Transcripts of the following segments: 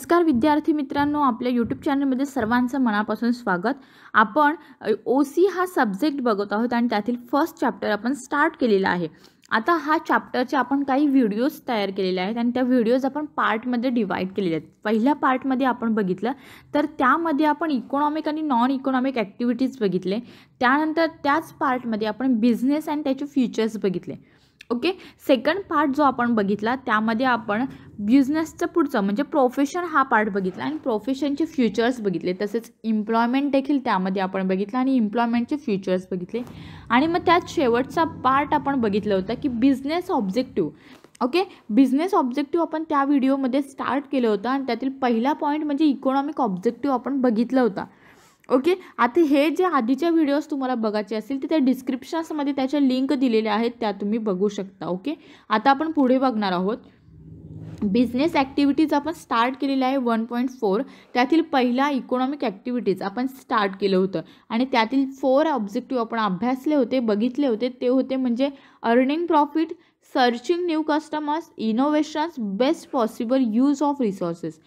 नमस्कार विद्यार्थी मित्रांनो आपल्या यूट्यूब चॅनलमध्ये सर्वांचं मनापासून स्वागत आपण ओ सी हा सब्जेक्ट बघत आहोत आणि त्यातील फर्स्ट चॅप्टर आपण स्टार्ट केलेला आहे आता हा चॅप्टरचे आपण काही व्हिडिओज तयार केलेले आहेत आणि त्या व्हिडिओज आपण पार्टमध्ये डिवाईड केलेले आहेत पहिल्या पार्टमध्ये आपण बघितलं तर त्यामध्ये आपण इकॉनॉमिक आणि नॉन इकॉनॉमिक ॲक्टिव्हिटीज बघितले त्यानंतर त्याच पार्टमध्ये आपण बिझनेस अँड त्याचे फ्युचर्स बघितले ओके सेकंड पार्ट जो आपण बघितला त्यामध्ये आपण बिझनेसचं पुढचं म्हणजे प्रोफेशन हा पार्ट बघितला आणि प्रोफेशनचे फ्युचर्स बघितले तसेच इम्प्लॉयमेंट देखील त्यामध्ये आपण बघितलं आणि इम्प्लॉयमेंटचे फ्युचर्स बघितले आणि मग त्यात शेवटचा पार्ट आपण बघितलं होता की business objective okay business objective आपण त्या व्हिडिओमध्ये स्टार्ट केलं होतं आणि त्यातील पहिला पॉईंट म्हणजे इकॉनॉमिक ऑब्जेक्टिव्ह आपण बघितलं होता ओके आता हे जे आधीच्या व्हिडिओज तुम्हाला बघायचे असतील ते त्या डिस्क्रिप्शन्समध्ये त्याच्या लिंक दिलेल्या आहेत त्या तुम्ही बघू शकता ओके आता आपण पुढे बघणार आहोत बिझनेस ॲक्टिव्हिटीज आपण स्टार्ट केलेल्या आहे वन पॉईंट फोर त्यातील पहिला इकॉनॉमिक ॲक्टिव्हिटीज आपण स्टार्ट केलं होतं आणि त्यातील फोर ऑब्जेक्टिव्ह आपण अभ्यासले होते बघितले होते ते होते म्हणजे earning profit searching new customers innovations best possible use of resources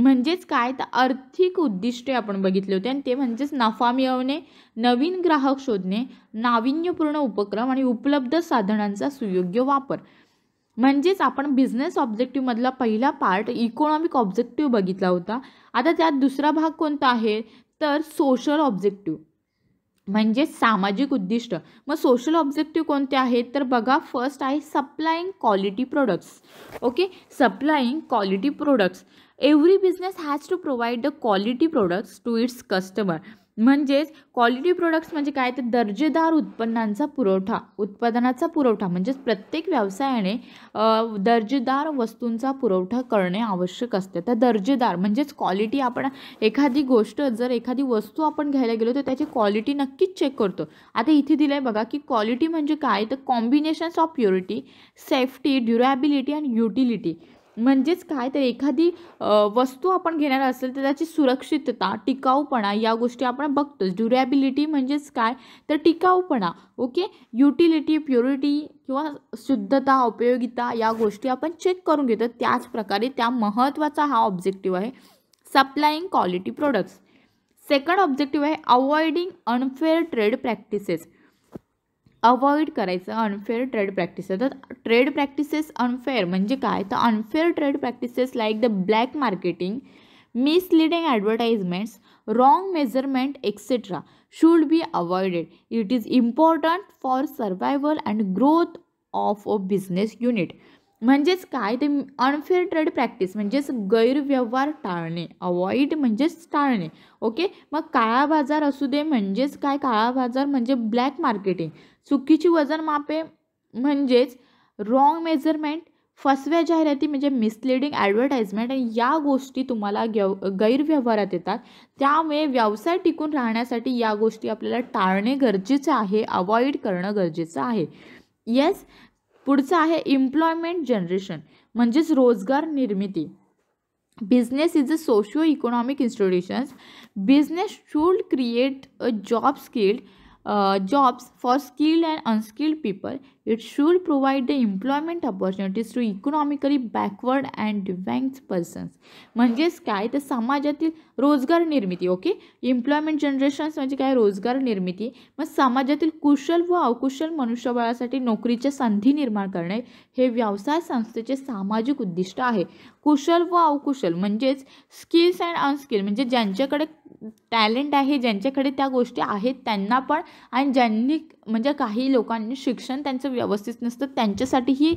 म्हणजेच काय तर आर्थिक उद्दिष्टे आपण बघितले होते आणि ते म्हणजेच नफा मिळवणे नवीन ग्राहक शोधणे नाविन्यपूर्ण उपक्रम आणि उपलब्ध साधनांचा सुयोग्य वापर म्हणजेच आपण बिझनेस ऑब्जेक्टिव्हमधला पहिला पार्ट इकॉनॉमिक ऑब्जेक्टिव्ह बघितला होता आता त्यात दुसरा भाग कोणता आहे तर सोशल ऑब्जेक्टिव्ह म्हणजे सामाजिक उद्दिष्ट मग सोशल ऑब्जेक्टिव्ह कोणते आहेत तर बघा फर्स्ट आहे supplying quality products okay supplying quality products every business has to provide the quality products to its customer म्हणजेच क्वालिटी प्रोडक्ट्स म्हणजे काय तर दर्जेदार उत्पन्नांचा पुरवठा उत्पादनाचा पुरवठा म्हणजेच प्रत्येक व्यवसायाने दर्जेदार वस्तूंचा पुरवठा करणे आवश्यक असते तर दर्जेदार म्हणजेच क्वालिटी आपण एखादी गोष्ट जर एखादी वस्तू आपण घ्यायला गेलो तर त्याची क्वालिटी नक्कीच चेक करतो आता इथे दिलं आहे बघा की क्वालिटी म्हणजे काय तर combinations of purity safety durability and utility म्हणजेच काय तर एखादी वस्तू आपण घेणार असेल तर त्याची सुरक्षितता टिकाऊपणा या गोष्टी आपण बघतोच ड्युरॅबिलिटी म्हणजेच काय तर टिकाऊपणा ओके युटिलिटी प्युरिटी किंवा शुद्धता उपयोगिता या गोष्टी आपण चेक करून घेतो त्याचप्रकारे त्या महत्त्वाचा हा ऑब्जेक्टिव्ह आहे supplying quality products second objective आहे avoiding unfair trade practices avoid करायचं अनफेअर ट्रेड प्रॅक्टिसेस तर ट्रेड प्रॅक्टिसेस अनफेअर म्हणजे काय तर unfair trade practices like the black marketing misleading advertisements wrong measurement etcetera should be avoided it is important for survival and growth of a business unit म्हणजेच काय ते unfair trade practice म्हणजेच गैरव्यवहार टाळणे avoid म्हणजेच टाळणे ओके मग काळा बाजार असू दे म्हणजेच काय काळा बाजार म्हणजे ब्लॅक मार्केटिंग चुकीची वजनमापे म्हणजेच रॉंग मेजरमेंट फसव्या जाहिराती म्हणजे मिसलिडिंग ॲडव्हर्टाइजमेंट आणि या गोष्टी तुम्हाला गव गैरव्यवहारात येतात त्यामुळे व्यवसाय टिकून राहण्यासाठी या गोष्टी आपल्याला टाळणे गरजेचं आहे अवॉइड करणं गरजेचं आहे येस पुढचं आहे इम्प्लॉयमेंट जनरेशन म्हणजेच रोजगार निर्मिती business is a socio economic institutions business should create a job skilled jobs for for skilled unskilled unskilled it It should the the opportunities to to backward backward and persons persons. म्हणजेच काय तर समाजातील रोजगार निर्मिती okay employment generations म्हणजे काय रोजगार निर्मिती मग समाजातील कुशल व अवकुशल मनुष्यबळासाठी नोकरीच्या संधी निर्माण करणे हे व्यवसाय संस्थेचे सामाजिक उद्दिष्ट आहे कुशल व अवकुशल म्हणजेच स्किल्स अँड अनस्किल म्हणजे ज्यांच्याकडे टॅलेंट आहे ज्यांच्याकडे त्या गोष्टी आहेत त्यांना पण आणि ज्यांनी म्हणजे काही लोकांनी शिक्षण त्यांचं व्यवस्थित नसतं त्यांच्यासाठी ही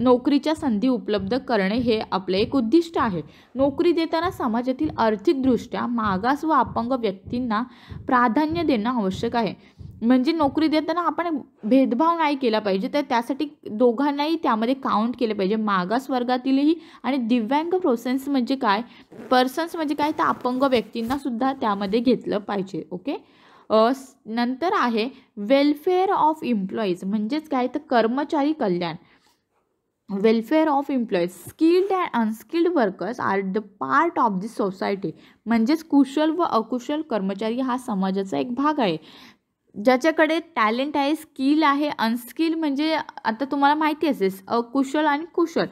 नोकरीच्या संधी उपलब्ध करणे हे आपले एक उद्दिष्ट आहे नोकरी देताना समाजातील आर्थिकदृष्ट्या मागास व अपंग व्यक्तींना प्राधान्य देणं आवश्यक आहे म्हणजे नोकरी देताना आपण भेदभाव नाही केला पाहिजे तर त्यासाठी दोघांनाही त्यामध्ये काउंट केले पाहिजे मागास वर्गातीलही आणि दिव्यांग प्रोसेन्स म्हणजे काय पर्सन्स म्हणजे काय तर अपंग व्यक्तींनासुद्धा त्यामध्ये घेतलं पाहिजे ओके नंतर आहे वेलफेअर ऑफ इम्प्लॉईज म्हणजेच काय तर कर्मचारी कल्याण welfare of employees skilled and unskilled workers are the part of the society म्हणजेच कुशल व अकुशल कर्मचारी हा समाजाचा एक भाग आहे ज्याच्याकडे टॅलेंट आहे स्किल आहे अनस्किल म्हणजे आता तुम्हाला माहिती असेल अकुशल आणि कुशल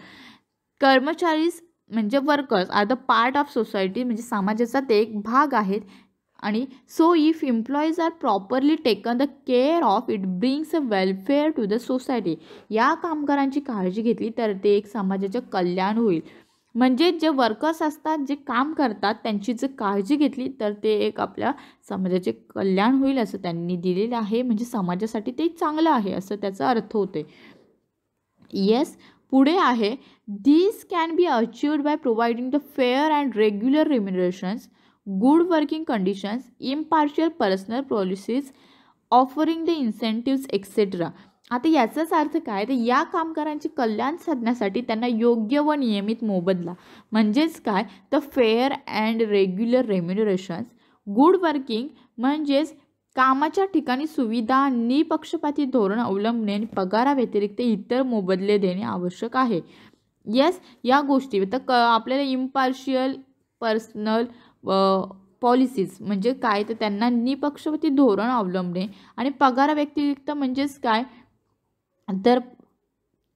कर्मचारीज म्हणजे workers are the part of society म्हणजे समाजाचा ते एक भाग आहेत आणि so if employees are properly taken the care of it brings a welfare to the society या कामगारांची काळजी घेतली तर ते एक समाजाचं कल्याण होईल म्हणजे जे वर्कर्स असतात जे काम करतात त्यांची जर काळजी घेतली तर ते एक आपल्या समाजाचे कल्याण होईल असं त्यांनी दिलेलं आहे म्हणजे समाजासाठी ते चांगलं आहे असं त्याचा अर्थ होते येस पुढे आहे this can be achieved by providing the fair and regular remunerations good working conditions impartial personal policies offering the incentives etcetera आता याचाच अर्थ काय तर या कामगारांचे कल्याण साधण्यासाठी त्यांना योग्य व नियमित मोबदला म्हणजेच काय तर fair and regular remunerations good working म्हणजेच कामाच्या ठिकाणी सुविधा निपक्षपाती धोरण अवलंबणे आणि पगाराव्यतिरिक्त इतर मोबदले देणे आवश्यक आहे यस या गोष्टी तर क आपल्याला इम्पार्शियल पर्सनल पॉलिसीज म्हणजे काय तर त्यांना निपक्षपाती धोरण अवलंबणे आणि पगाराव्यतिरिक्त म्हणजेच काय तर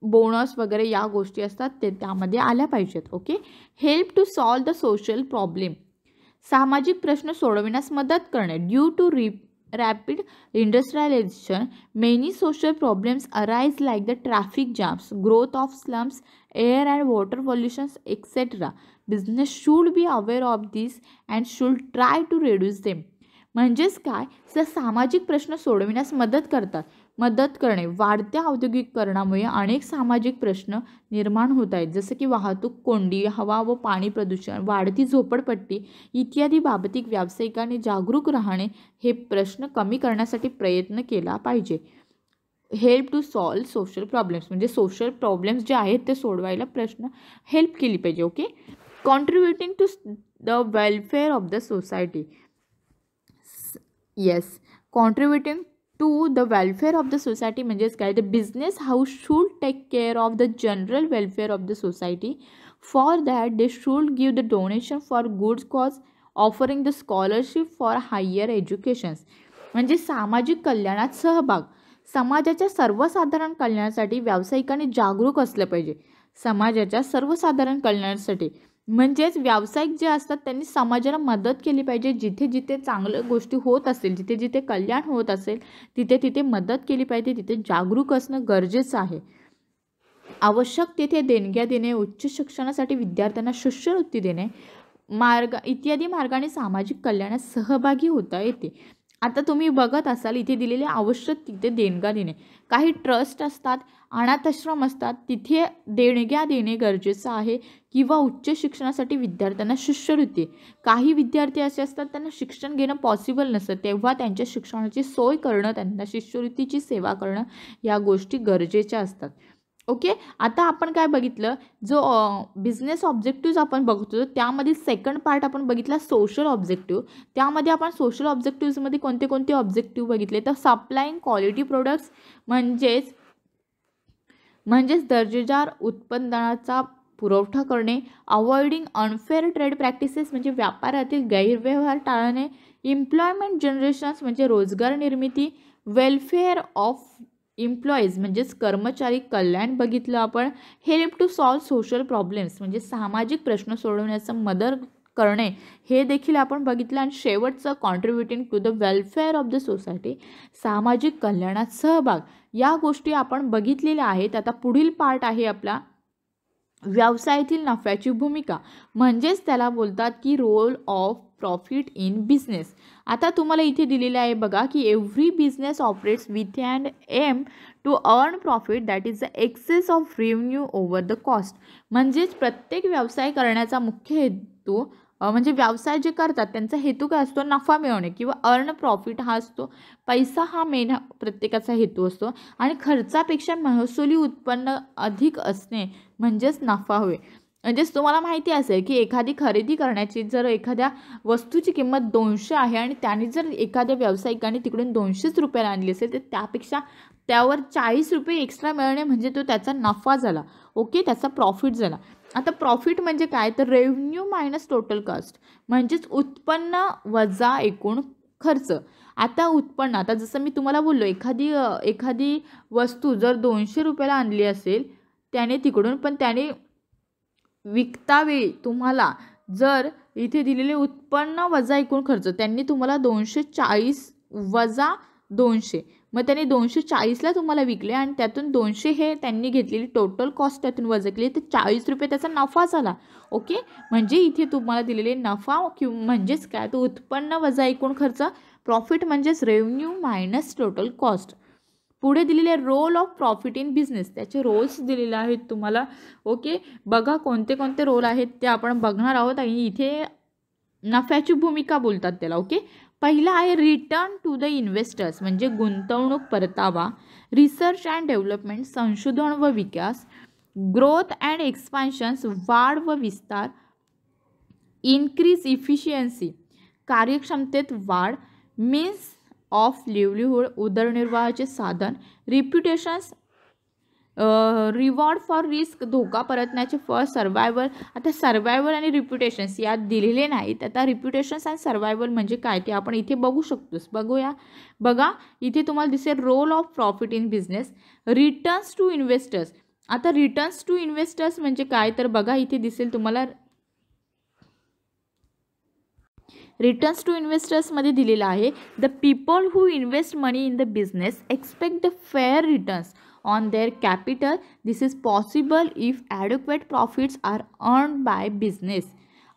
बोनस वगैरे या गोष्टी असतात ते त्यामध्ये आल्या पाहिजेत okay help to solve the social problem सामाजिक प्रश्न सोडविण्यास मदत करणे due to re rapid industrialisation many social problems arise like the traffic jams growth of slums air and water pollutions etcetera business should be aware of this and should try to reduce them म्हणजेच काय sir सामाजिक प्रश्न सोडविण्यास मदत करतात मदत करणे वाढत्या औद्योगिकरणामुळे अनेक सामाजिक प्रश्न निर्माण होत आहेत जसं की वाहतूक कोंडी हवा व पाणी प्रदूषण वाढती झोपडपट्टी इत्यादी बाबतीत व्यावसायिकांनी जागरूक राहणे हे प्रश्न कमी करण्यासाठी प्रयत्न केला पाहिजे help to solve social problems म्हणजे सोशल प्रॉब्लेम्स जे आहेत ते सोडवायला प्रश्न हेल्प केली पाहिजे okay contributing to the welfare of the society yes contributing to the welfare of the society म्हणजेच काय the business house should take care of the general welfare of the society for that they should give the donation for good cause offering the scholarship for higher educations म्हणजे सामाजिक कल्याणात सहभाग समाजाच्या सर्वसाधारण कल्याणासाठी व्यावसायिकांनी जागरूक असलं पाहिजे समाजाच्या सर्वसाधारण कल्याणासाठी म्हणजेच व्यावसायिक जे असतात त्यांनी समाजाला मदत केली पाहिजे जिथे जिथे चांगल्या गोष्टी होत असेल जिथे जिथे कल्याण होत असेल तिथे तिथे मदत केली पाहिजे तिथे जागरूक असणं गरजेचं आहे आवश्यक तिथे देणग्या देणे उच्च शिक्षणासाठी विद्यार्थ्यांना शिष्यवृत्ती देणे मार्ग इत्यादी मार्गाने सामाजिक कल्याणात सहभागी होता येते आता तुम्ही बघत असाल इथे दिलेले आवश्यक तिथे देणगा देणे काही ट्रस्ट असतात अनाथाश्रम असतात तिथे देणग्या देणे गरजेचं आहे किंवा उच्च शिक्षणासाठी विद्यार्थ्यांना शिष्यवृत्ती काही विद्यार्थी असे असतात त्यांना शिक्षण घेणं पॉसिबल नसतं तेव्हा त्यांच्या शिक्षणाची सोय करणं त्यांना शिष्यवृत्तीची सेवा करणं या गोष्टी गरजेच्या असतात ओके आता आपण काय बघितलं जो बिझनेस ऑब्जेक्टिव्ज आपण बघतो त्यामधील सेकंड पार्ट आपण बघितला सोशल ऑब्जेक्टिव्ह त्यामध्ये आपण सोशल ऑब्जेक्टिव्जमध्ये कोणते कोणते ऑब्जेक्टिव्ह बघितले तर सप्लाईंग क्वालिटी प्रोडक्ट्स म्हणजेच म्हणजेच दर्जेदार उत्पन्नाचा पुरवठा करणे अवॉइडिंग अनफेअर ट्रेड प्रॅक्टिसेस म्हणजे व्यापारातील गैरव्यवहार टाळणे इम्प्लॉयमेंट जनरेशन्स म्हणजे रोजगार निर्मिती वेलफेअर ऑफ इम्प्लॉईज म्हणजेच कर्मचारी कल्याण बघितलं आपण help to solve social problems म्हणजे सामाजिक प्रश्न सोडवण्याचं मदर करणे हे देखील आपण बघितलं आणि शेवटचं contributing to the welfare of the society सामाजिक कल्याणात सहभाग या गोष्टी आपण बघितलेल्या आहेत आता पुढील पार्ट आहे आपला व्यवसायातील नफ्याची भूमिका म्हणजेच त्याला बोलतात की role of profit in business आता तुम्हाला इथे दिलेलं आहे बघा की every business operates with and aim to earn profit that is the excess of revenue over the cost म्हणजेच प्रत्येक व्यवसाय करण्याचा मुख्य हेतू म्हणजे व्यवसाय जे करतात त्यांचा हेतू काय असतो नफा मिळवणे किंवा अर्न प्रॉफिट हा असतो पैसा हा मेन प्रत्येकाचा हेतू असतो आणि खर्चापेक्षा महसुली उत्पन्न अधिक असणे म्हणजेच नफा होय म्हणजेच तुम्हाला माहिती असेल की एखादी खरेदी करण्याची जर एखाद्या वस्तूची किंमत दोनशे आहे आणि त्याने जर एखाद्या व्यावसायिकाने तिकडून दोनशेच रुपयाला आणली असेल तर त्यापेक्षा त्यावर चाळीस रुपये एक्स्ट्रा मिळणे म्हणजे तो त्याचा नफा झाला ओके त्याचा प्रॉफिट झाला आता प्रॉफिट म्हणजे काय तर रेव्हन्यू मायनस टोटल कॉस्ट म्हणजेच उत्पन्न वजा एकूण खर्च आता उत्पन्न आता जसं मी तुम्हाला बोललो एखादी एखादी वस्तू जर दोनशे रुपयाला आणली असेल त्याने तिकडून पण त्याने विकतावेळी तुम्हाला जर इथे दिलेले उत्पन्न वजा एकूण खर्च त्यांनी तुम्हाला दोनशे चाळीस वजा दोनशे मग त्यांनी दोनशे चाळीसला तुम्हाला विकले आणि त्यातून दोनशे हे त्यांनी घेतलेली टोटल कॉस्ट त्यातून वजा केली तर चाळीस रुपये त्याचा नफा झाला ओके म्हणजे इथे तुम्हाला दिलेले नफा किंवा म्हणजेच काय तो उत्पन्न वजा एकूण खर्च प्रॉफिट म्हणजेच रेव्हन्यू मायनस टोटल कॉस्ट पुढे दिलेले role of profit in business त्याचे रोल्स दिलेले आहेत तुम्हाला ओके बघा कोणते कोणते रोल आहेत ते आपण बघणार आहोत आणि इथे नफ्याची भूमिका बोलतात त्याला ओके पहिला आहे रिटर्न टू द इन्व्हेस्टर्स म्हणजे गुंतवणूक परतावा रिसर्च अँड डेव्हलपमेंट संशोधन व विकास ग्रोथ अँड एक्सपान्शन्स वाढ व विस्तार इन्क्रीज इफिशियन्सी कार्यक्षमतेत वाढ मीन्स ऑफ लिव्हलीहूड उदरनिर्वाहाचे साधन रिप्युटेशन्स रिवॉर्ड फॉर रिस्क धोका परतण्याचे फॉर सर्वायवल आता सर्वायवल आणि रिप्युटेशन्स यात दिलेले नाहीत आता रिप्युटेशन्स अँड सर्वायवल म्हणजे काय ते आपण इथे बघू शकतोस बघूया बघा इथे तुम्हाला दिसेल role of profit in business returns to investors आता रिटर्न्स टू इन्व्हेस्टर्स म्हणजे काय तर बघा इथे दिसेल तुम्हाला रिटर्न्स टू इन्व्हेस्टर्समध्ये दिलेला आहे the people who invest money in the business expect the fair returns on their capital this is possible if adequate profits are earn by business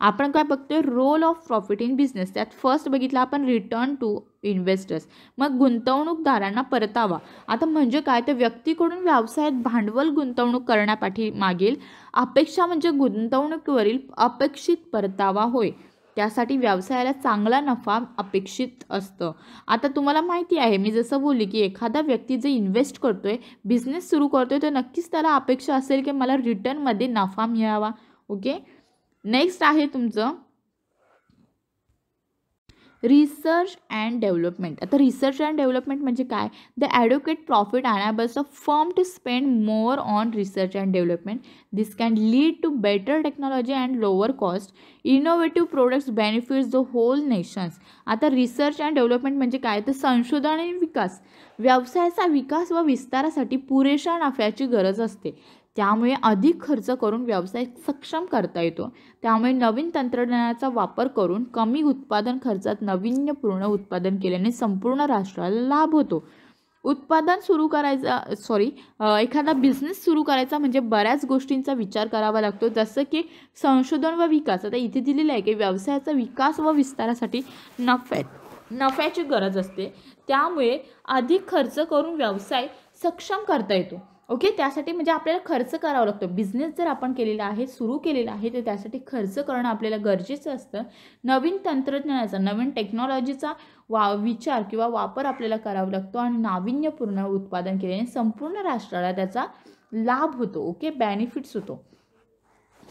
आपण काय बघतोय role of profit in business त्यात first बघितलं आपण return to investors मग गुंतवणूकदारांना परतावा आता म्हणजे काय तर व्यक्तीकडून व्यवसायात भांडवल गुंतवणूक करण्यापाठी मागील अपेक्षा म्हणजे गुंतवणुकीवरील अपेक्षित परतावा होय त्यासाठी व्यवसायाला चांगला नफा अपेक्षित असतं आता तुम्हाला माहिती आहे मी जसं बोलली की एखादा व्यक्ती जे इन्व्हेस्ट करतो आहे बिझनेस सुरू करतो आहे तर नक्कीच त्याला अपेक्षा असेल की मला रिटर्नमध्ये नफा मिळावा ओके नेक्स्ट आहे तुमचं रिसर्च अँड डेव्हलपमेंट आता रिसर्च अँड डेव्हलपमेंट म्हणजे काय the adequate profit enables a firm to spend more on research and development this can lead to better technology and lower cost innovative products benefits the whole nations आता research and development म्हणजे काय तर संशोधन आणि विकास व्यवसायाचा विकास व विस्तारासाठी पुरेशा नफ्याची गरज असते त्यामुळे अधिक खर्च करून व्यवसाय सक्षम करता येतो त्यामुळे नवीन तंत्रज्ञानाचा वापर करून कमी उत्पादन खर्चात नवीन्यपूर्ण उत्पादन केल्याने संपूर्ण राष्ट्राला लाभ होतो उत्पादन सुरू करायचा सॉरी एखादा बिझनेस सुरू करायचा म्हणजे बऱ्याच गोष्टींचा विचार करावा लागतो जसं की संशोधन व विकास आता इथे दिलेलं आहे की व्यवसायाचा विकास व विस्तारासाठी नफ्यात नफ्याची गरज असते त्यामुळे अधिक खर्च करून व्यवसाय सक्षम करता येतो ओके त्यासाठी म्हणजे आपल्याला खर्च करावा लागतो बिझनेस जर आपण केलेला आहे सुरू केलेला आहे तर त्यासाठी खर्च करणं आपल्याला गरजेचं असतं नवीन तंत्रज्ञानाचा नवीन टेक्नॉलॉजीचा वा विचार किंवा वापर आपल्याला करावा लागतो आणि नाविन्यपूर्ण उत्पादन केल्याने संपूर्ण राष्ट्राला त्याचा लाभ होतो ओके बेनिफिट्स होतो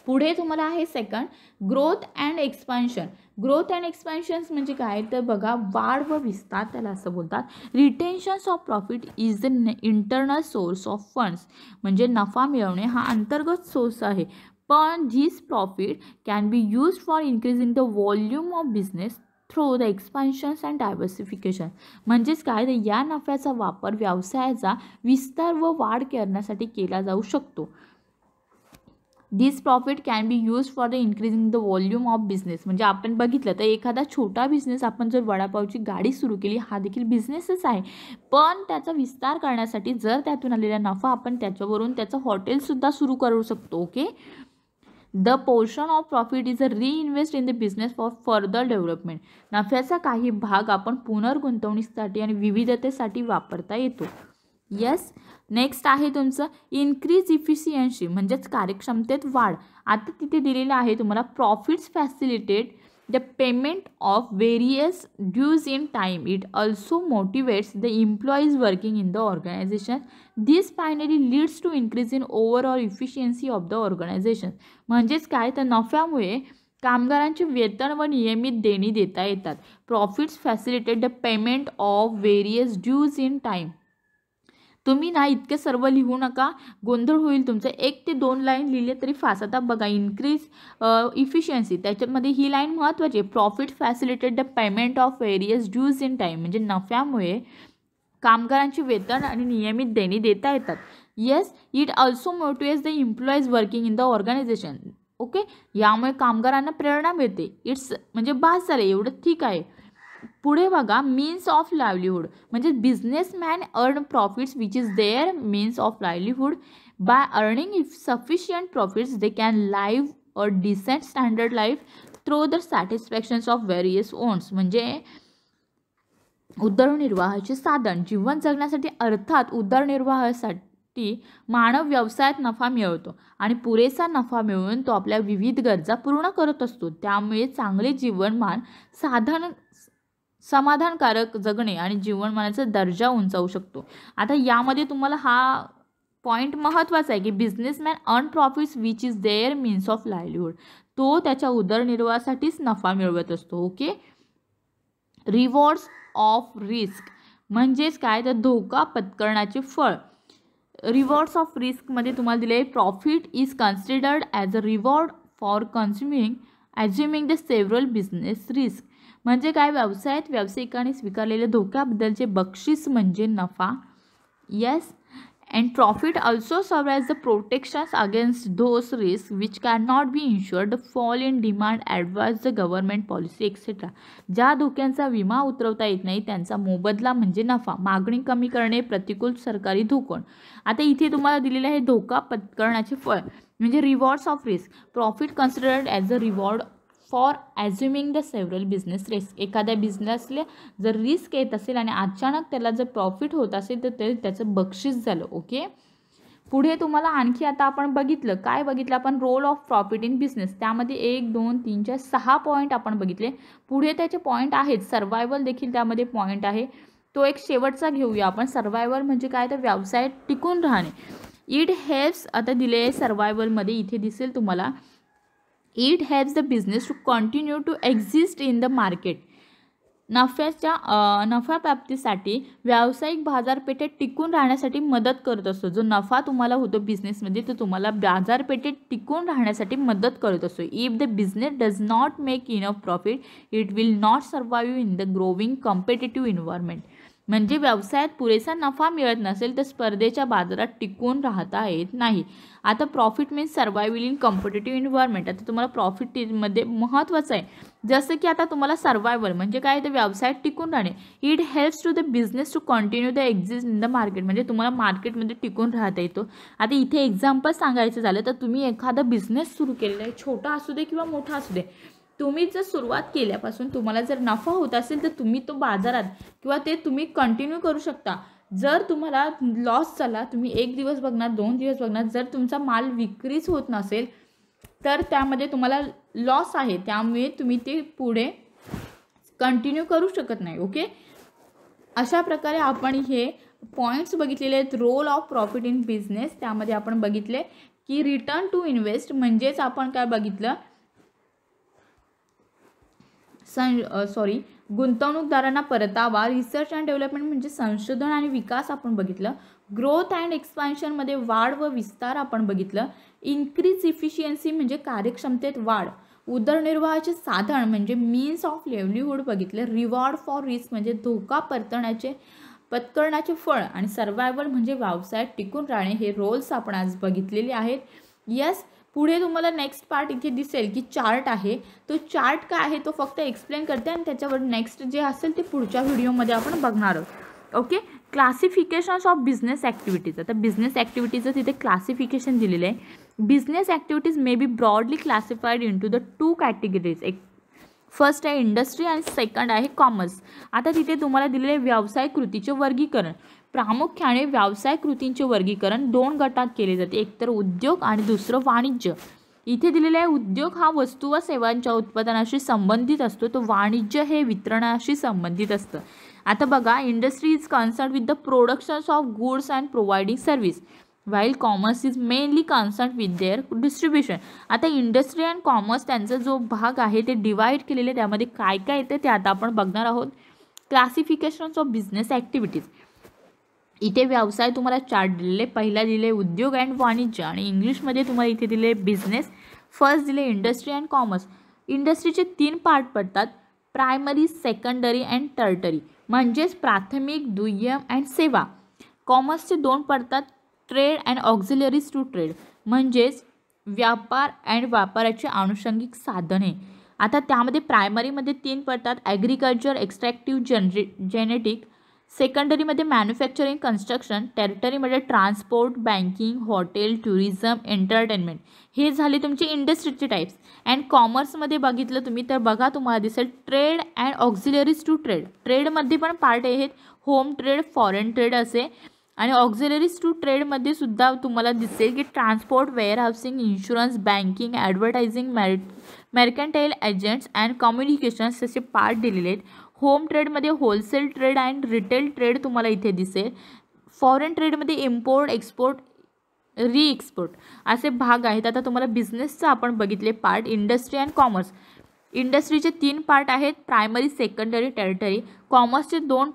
पुढे तुम्हाला आहे second growth and expansion growth and expansions म्हणजे काय तर बघा वाढ व विस्तार त्याला असं बोलतात retentions of profit is the internal source of funds म्हणजे नफा मिळवणे हा अंतर्गत सोर्स आहे पण this profit can be use for in the volume of business through the expansions and diversification म्हणजेच काय तर या नफ्याचा वापर व्यवसायाचा विस्तार व वाढ करण्यासाठी केला जाऊ शकतो this profit can be use for the increasing the volume of business म्हणजे आपण बघितलं तर एखादा छोटा बिझनेस आपण जर वडापावची गाडी सुरू केली हा देखील बिझनेसच आहे पण त्याचा विस्तार करण्यासाठी जर त्यातून आलेला नफा आपण त्याच्यावरून त्याचं हॉटेलसुद्धा सुरू करू शकतो okay the portion of profit is a invest in the business for further development नफ्याचा काही भाग आपण पुनर्गुंतवणीसाठी आणि विविधतेसाठी वापरता येतो येस नेक्स्ट आहे तुमचं इन्क्रीज इफिशियन्सी म्हणजेच कार्यक्षमतेत वाढ आता तिथे दिलेलं आहे तुम्हाला profits facilitate the payment of various dues in time it also motivates the employees working in the organisation this finally leads to increase in overall efficiency of the organisation म्हणजेच काय तर नफ्यामुळे कामगारांचे वेतन व नियमित देणी देता येतात profits facilitate the payment of various dues in time तुम्ही ना इतके सर्व लिहू नका गोंधळ होईल तुमचं एक ते दोन लाईन लिहिले तरी फास्ट आता बघा इन्क्रीज इफिशियन्सी त्याच्यामध्ये ही लाईन महत्त्वाची आहे profit facilitated the payment of various dues in time म्हणजे नफ्यामुळे कामगारांची वेतन आणि नियमित देणी देता येतात yes it also motivates the employees working in the organisation okay यामुळे कामगारांना प्रेरणा मिळते इट्स म्हणजे बास झाले एवढं ठीक आहे पुढे बघा मीन्स ऑफ लाईव्हलीहूड म्हणजे businessman earn profits which is their means of livelihood by earning if sufficient profits they can live a decent standard life through the satisfactions of various ones म्हणजे उदरनिर्वाहाचे साधन जीवन जगण्यासाठी अर्थात उदरनिर्वाहासाठी मानव व्यवसायात नफा मिळवतो आणि पुरेसा नफा मिळवून तो आपल्या विविध गरजा पूर्ण करत असतो त्यामुळे चांगले जीवनमान साधन समाधानकारक जगणे आणि जीवनमानाचा दर्जा उंचावू शकतो आता यामध्ये तुम्हाला हा पॉईंट महत्त्वाचा आहे की businessman earn profits which is their means of livelihood तो त्याच्या उदरनिर्वाहासाठीच नफा मिळवत असतो ओके रिवॉर्ड्स ऑफ रिस्क म्हणजेच काय तर धोका पत्करण्याचे फळ रिवॉर्ड्स ऑफ रिस्कमध्ये तुम्हाला दिले profit is considered as a reward for consuming assuming the several business risk म्हणजे काय व्यवसायात व्यावसायिकाने स्वीकारलेल्या धोक्याबद्दलचे बक्षीस म्हणजे नफा yes profit profit also as the protection against those risk which can not be be the fall in demand adverse the government policy etcetera ज्या धोक्यांचा विमा उतरवता येत नाही त्यांचा मोबदला म्हणजे नफा मागणी कमी करणे प्रतिकूल सरकारी धोकण आता इथे तुम्हाला दिलेलं आहे धोका पत्करण्याचे फळ म्हणजे rewards of risk profit considered as a reward for assuming the several business risk एखाद्या बिझनेसला जर रिस्क येत असेल आणि अचानक त्याला जर प्रॉफिट होत असेल तर ते त्याचं बक्षीस झालं ओके पुढे तुम्हाला आणखी आता आपण बघितलं काय बघितलं आपण role of profit in business त्यामध्ये एक दोन तीन चार सहा पॉईंट आपण बघितले पुढे त्याचे पॉईंट आहेत सर्वायवल देखील त्यामध्ये पॉईंट आहे तो एक शेवटचा घेऊया आपण सर्वायवल म्हणजे काय तर व्यवसाय टिकून राहणे इट हेल्प्स आता दिले सर्वायवलमध्ये इथे दिसेल तुम्हाला it haves the business to continue to exist in the market नफ्याच्या नफाप्राप्तीसाठी व्यावसायिक बाजारपेठेत टिकून राहण्यासाठी मदत करत असतो जो नफा तुम्हाला होतो बिझनेसमध्ये तो तुम्हाला बाजारपेठेत टिकून राहण्यासाठी मदत करत असतो if the business does not make in enough profit it will not survive in the growing competitive environment म्हणजे व्यवसायात पुरेसा नफा मिळत नसेल तर स्पर्धेच्या बाजारात टिकून राहता येत नाही आता profit means survival in competitive environment आता तुम्हाला प्रॉफिटमध्ये महत्त्वाचं आहे जसं की आता तुम्हाला सर्वायवल म्हणजे काय तर व्यवसायात टिकून राहणे it helps to the business to continue the exist in the market म्हणजे तुम्हाला मार्केटमध्ये टिकून राहता येतो आता इथे एक्झाम्पल सांगायचं झालं तर तुम्ही एखादा बिझनेस सुरू केलेला आहे छोटा असू दे किंवा मोठा असू दे तुम्ही जर सुरुवात केल्यापासून तुम्हाला जर नफा होत असेल तर तुम्ही तो बाजारात किंवा ते तुम्ही कंटिन्यू करू शकता जर तुम्हाला लॉस झाला तुम्ही एक दिवस बघणार दोन दिवस बघणार जर तुमचा माल विक्रीच होत नसेल तर त्यामध्ये तुम्हाला लॉस आहे त्यामुळे तुम्ही ते पुढे कंटिन्यू करू शकत नाही ओके अशा प्रकारे आपण हे पॉईंट्स बघितलेले आहेत role of profit in business त्यामध्ये आपण बघितले की रिटर्न टू इन्व्हेस्ट म्हणजेच आपण काय बघितलं सं सॉरी गुंतवणूकदारांना परतावा रिसर्च अँड डेव्हलपमेंट म्हणजे संशोधन आणि विकास आपण बघितलं ग्रोथ अँड एक्सपान्शनमध्ये वाढ व विस्तार आपण बघितलं इन्क्रीज इफिशियन्सी म्हणजे कार्यक्षमतेत वाढ उदरनिर्वाहाचे साधन म्हणजे मीन्स ऑफ लेव्हलीहूड बघितलं रिवॉर्ड फॉर रिस्क म्हणजे धोका परतण्याचे पत्करण्याचे फळ आणि सर्वायवल म्हणजे व्यवसायात टिकून राहणे हे रोल्स आपण आज बघितलेले आहेत यस पुढे तुम्हाला नेक्स्ट पार्ट इथे दिसेल की चार्ट आहे तो चार्ट काय आहे तो फक्त एक्सप्लेन करते आणि त्याच्यावर नेक्स्ट जे असेल ते पुढच्या व्हिडिओमध्ये आपण बघणार आहोत okay classification of business activities आता बिझनेस ॲक्टिव्हिटीजचं तिथे क्लासिफिकेशन दिलेलं आहे business activities may be broadly classified into the two categories एक फर्स्ट आहे इंडस्ट्री आणि सेकंड आहे कॉमर्स आता तिथे तुम्हाला दिलेले व्यवसाय कृतीचे वर्गीकरण प्रामुख्याने व्यावसायिक कृतींचे वर्गीकरण दोन गटात केले जाते एकतर उद्योग आणि दुसरं वाणिज्य इथे दिलेला आहे उद्योग हा वस्तू व सेवांच्या उत्पादनाशी संबंधित असतो तो वाणिज्य हे वितरणाशी संबंधित असतं आता बघा industry is concern with the productions of goods and providing service while commerce is mainly concern with their distribution आता इंडस्ट्री अँड कॉमर्स त्यांचा जो भाग आहे ते डिवाईड केलेले त्यामध्ये काय काय येते ते आता आपण बघणार आहोत क्लासिफिकेशन्स ऑफ बिझनेस ॲक्टिव्हिटीज इथे व्यवसाय तुम्हाला चार्ट दिलेले पहिला दिले उद्योग अँड वाणिज्य आणि इंग्लिशमध्ये तुम्हाला इथे दिले बिझनेस फर्स्ट दिले इंडस्ट्री अँड कॉमर्स इंडस्ट्रीचे तीन पार्ट पडतात प्रायमरी सेकंडरी अँड टर्टरी म्हणजेच प्राथमिक दुय्यम अँड सेवा कॉमर्सचे दोन पडतात trade and auxiliaries to trade म्हणजेच व्यापार अँड व्यापाराचे आनुषंगिक साधने आता त्यामध्ये प्रायमरीमध्ये तीन पडतात ॲग्रिकल्चर एक्स्ट्रॅक्टिव्ह जनरे जेनेटिक सेकंडरीमध्ये मॅन्युफॅक्चरिंग कन्स्ट्रक्शन टेरिटरीमध्ये transport banking hotel tourism entertainment हे झाले तुमचे इंडस्ट्रीचे टाईप्स अँड कॉमर्समध्ये बघितलं तुम्ही तर बघा तुम्हाला दिसेल trade and auxiliaries to trade ट्रेडमध्ये पण पार्ट आहेत होम ट्रेड फॉरेन ट्रेड असे आणि ऑक्झिलरीज टू ट्रेडमध्ये सुद्धा तुम्हाला दिसेल की transport housing insurance banking advertising मॅर मॅर्कंटाईल एजंट्स अँड कम्युनिकेशन्स असे पार्ट दिलेले आहेत होम ट्रेडमध्ये wholesale trade and retail trade तुम्हाला इथे दिसेल फॉरेन ट्रेडमध्ये इम्पोर्ट एक्सपोर्ट री एक्सपोर्ट असे भाग आहेत आता तुम्हाला बिझनेसचा आपण बघितले पार्ट इंडस्ट्री अँड कॉमर्स इंडस्ट्रीचे तीन पार्ट आहेत प्रायमरी सेकंडरी टेरिटरी कॉमर्सचे दोन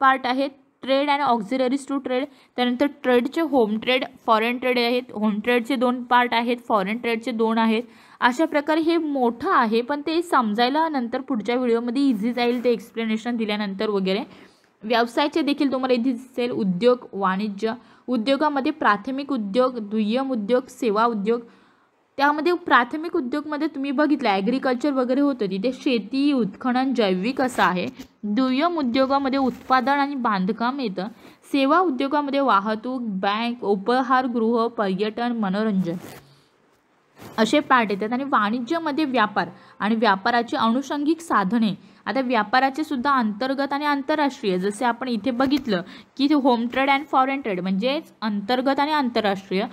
पार्ट आहेत trade and auxiliaries to trade त्यानंतर ट्रेडचे होम ट्रेड फॉरेन ट्रेड आहेत होम ट्रेडचे दोन पार्ट आहेत फॉरेन ट्रेडचे दोन आहेत अशा प्रकारे हे मोठं आहे पण ते समजायला नंतर पुढच्या व्हिडिओमध्ये इझी जाईल ते एक्सप्लेनेशन दिल्यानंतर वगैरे व्यवसायाचे देखील तुम्हाला इथे दिसेल उद्योग वाणिज्य उद्योगामध्ये प्राथमिक उद्योग दुय्यम उद्योग सेवा उद्योग त्यामध्ये प्राथमिक उद्योगमध्ये तुम्ही बघितलं ॲग्रिकल्चर वगैरे होतं तिथे शेती उत्खनन जैविक असं आहे दुय्यम उद्योगामध्ये उत्पादन आणि बांधकाम येतं सेवा उद्योगामध्ये वाहतूक बँक उपहारगृह पर्यटन मनोरंजन असे पाठ येतात आणि वाणिज्यमध्ये व्यापार आणि व्यापाराची अनुषंगिक साधने आता व्यापाराचे सुद्धा अंतर्गत आणि आंतरराष्ट्रीय जसे आपण इथे बघितलं की home trade and foreign trade म्हणजेच अंतर्गत आणि आंतरराष्ट्रीय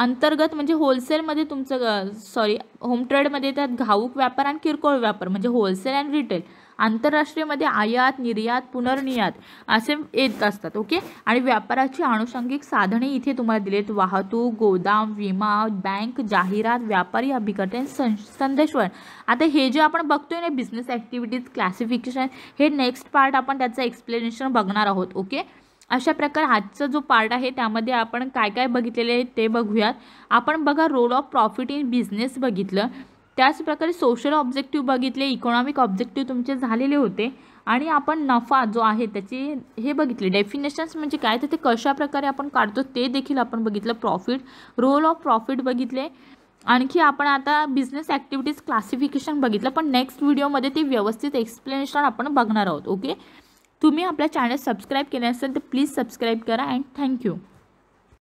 अंतर्गत म्हणजे होलसेलमध्ये तुमचं सॉरी होम ट्रेडमध्ये त्यात घाऊक व्यापार आणि किरकोळ व्यापार म्हणजे होलसेल अँड रिटेल आंतरराष्ट्रीयमध्ये आयात निर्यात पुनर्नियात असे येत असतात ओके आणि व्यापाराची आनुषंगिक साधने इथे तुम्हाला दिलेत वाहतूक गोदाम विमा बँक जाहिरात व्यापारी अभिकर्ते संदेशवण आता हे जे आपण बघतोय ना बिझनेस ॲक्टिव्हिटीज क्लासिफिकेशन हे नेक्स्ट पार्ट आपण त्याचं एक्सप्लेनेशन बघणार आहोत ओके अशा प्रकारे आजचा जो पार्ट आहे त्यामध्ये आपण काय काय बघितलेले आहे ते बघूयात आपण बघा role of profit in business बघितलं त्याचप्रकारे सोशल ऑब्जेक्टिव्ह बघितले इकॉनॉमिक ऑब्जेक्टिव्ह तुमचे झालेले होते आणि आपण नफा जो आहे त्याची हे बघितले डेफिनेशन्स म्हणजे काय तर ते कशाप्रकारे आपण काढतो ते देखील आपण बघितलं प्रॉफिट रोल ऑफ प्रॉफिट बघितले आणखी आपण आता बिझनेस ॲक्टिव्हिटीज क्लासिफिकेशन बघितलं पण नेक्स्ट व्हिडिओमध्ये ते व्यवस्थित एक्सप्लेनेशन आपण बघणार आहोत ओके तुम्ही आपल्या चॅनल सबस्क्राईब केले असेल तर प्लीज सबस्क्राईब करा अँड थँक्यू